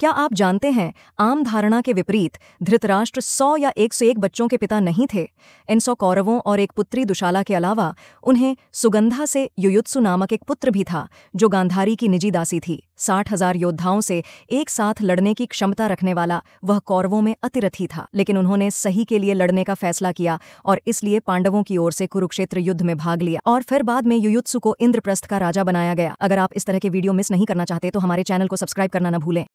क्या आप जानते हैं आम धारणा के विपरीत धृतराष्ट्र सौ या एक सौ एक बच्चों के पिता नहीं थे इन सौ कौरवों और एक पुत्री दुशाला के अलावा उन्हें सुगंधा से युयुत्सु नामक एक पुत्र भी था जो गांधारी की निजी दासी थी साठ हजार योद्धाओं से एक साथ लड़ने की क्षमता रखने वाला वह कौरवों में अतिरथी था लेकिन उन्होंने सही के लिए लड़ने का फैसला किया और इसलिए पांडवों की ओर से कुरुक्षेत्र युद्ध में भाग लिया और फिर बाद में युयुत्सु को इंद्रप्रस्थ का राजा बनाया गया अगर आप इस तरह के वीडियो मिस नहीं करना चाहते तो हमारे चैनल को सब्सक्राइब करना न भूलें